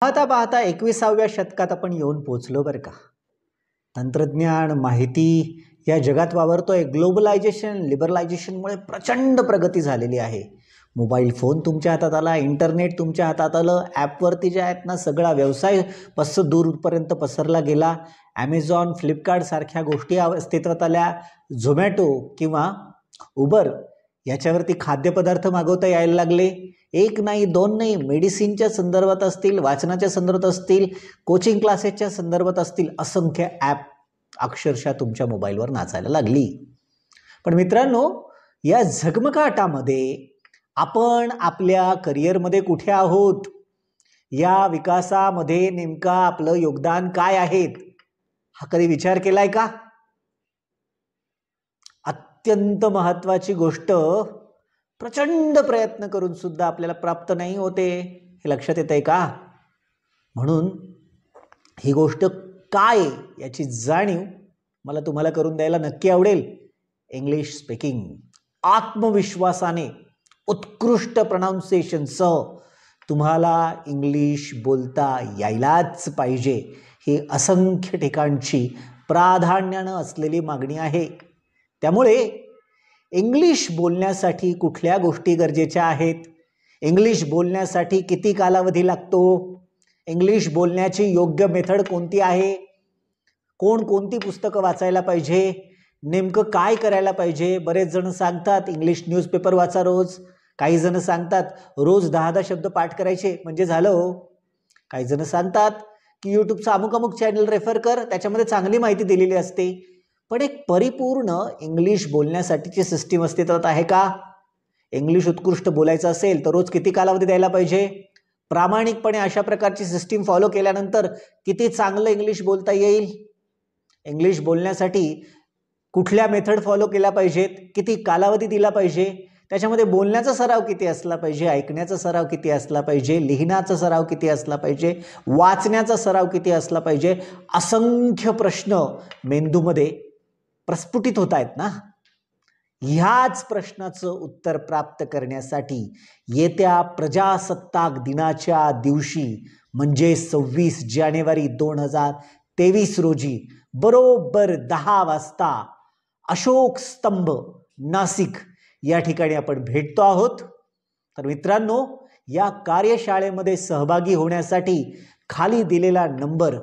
पाहता पाहता एकविसाव्या शतकात आपण येऊन पोचलो बरं का तंत्रज्ञान माहिती या जगात वावरतो आहे ग्लोबलायझेशन लिबरलायझेशनमुळे प्रचंड प्रगती झालेली आहे मोबाईल फोन तुमच्या हातात आला इंटरनेट तुमच्या हातात आलं ॲपवरती जे आहेत ना सगळा व्यवसाय पस दूरपर्यंत पसरला गेला ॲमेझॉन फ्लिपकार्टसारख्या गोष्टी अस्तित्वात आल्या झोमॅटो किंवा उबर याच्यावरती खाद्यपदार्थ मागवता यायला लागले एक नाही दोन नाही मेडिसिनच्या संदर्भात असतील वाचनाच्या संदर्भात असतील कोचिंग क्लासेसच्या संदर्भात असतील असंख्य ॲप अक्षरशः तुमच्या मोबाईलवर नाचायला लागली पण मित्रांनो या झगमगाटामध्ये आपण आपल्या करिअरमध्ये कुठे आहोत या विकासामध्ये नेमका आपलं योगदान काय आहेत हा कधी विचार केलाय का अत्यंत महत्त्वाची गोष्ट प्रचंड प्रयत्न करून सुद्धा आपल्याला प्राप्त नाही होते हे लक्षात येत आहे का म्हणून ही गोष्ट काय याची जाणीव मला तुम्हाला करून द्यायला नक्की आवडेल इंग्लिश स्पीकिंग आत्मविश्वासाने उत्कृष्ट प्रनाऊन्सिएशनसह तुम्हाला इंग्लिश बोलता यायलाच पाहिजे ही असंख्य ठिकाणची प्राधान्यानं असलेली मागणी आहे त्यामुळे इंग्लिश बोलण्यासाठी कुठल्या गोष्टी गरजेच्या आहेत इंग्लिश बोलण्यासाठी किती कालावधी लागतो इंग्लिश बोलण्याची योग्य मेथड कोणती आहे कोण कोणती पुस्तकं वाचायला पाहिजे नेमकं काय करायला पाहिजे बरेच जण सांगतात इंग्लिश न्यूजपेपर वाचा रोज काही जण सांगतात रोज दहा दहा शब्द पाठ करायचे म्हणजे झालं हो. काही जण सांगतात की यूट्यूबचा अमुक अमुक चॅनल रेफर कर त्याच्यामध्ये चांगली माहिती दिलेली असते पण एक परिपूर्ण इंग्लिश बोलण्यासाठीची सिस्टीम अस्तित्वात आहे का इंग्लिश उत्कृष्ट बोलायचं असेल तर रोज किती कालावधी द्यायला पाहिजे प्रामाणिकपणे अशा प्रकारची सिस्टीम फॉलो केल्यानंतर किती चांगलं इंग्लिश बोलता येईल इंग्लिश बोलण्यासाठी कुठल्या मेथड फॉलो केल्या पाहिजेत किती कालावधी दिला पाहिजे त्याच्यामध्ये बोलण्याचा सराव किती असला पाहिजे ऐकण्याचा सराव किती असला पाहिजे लिहिण्याचा सराव किती असला पाहिजे वाचण्याचा सराव किती असला पाहिजे असंख्य प्रश्न मेंदूमध्ये प्रस्फुटित होत आहेत ना ह्याच प्रश्नाचं उत्तर प्राप्त करण्यासाठी येत्या प्रजासत्ताक दिनाच्या दिवशी म्हणजे सव्वीस जानेवारी दोन हजार तेवीस रोजी बरोबर दहा वाजता अशोक स्तंभ नाशिक या ठिकाणी आपण भेटतो आहोत तर मित्रांनो या कार्यशाळेमध्ये सहभागी होण्यासाठी खाली दिलेला नंबर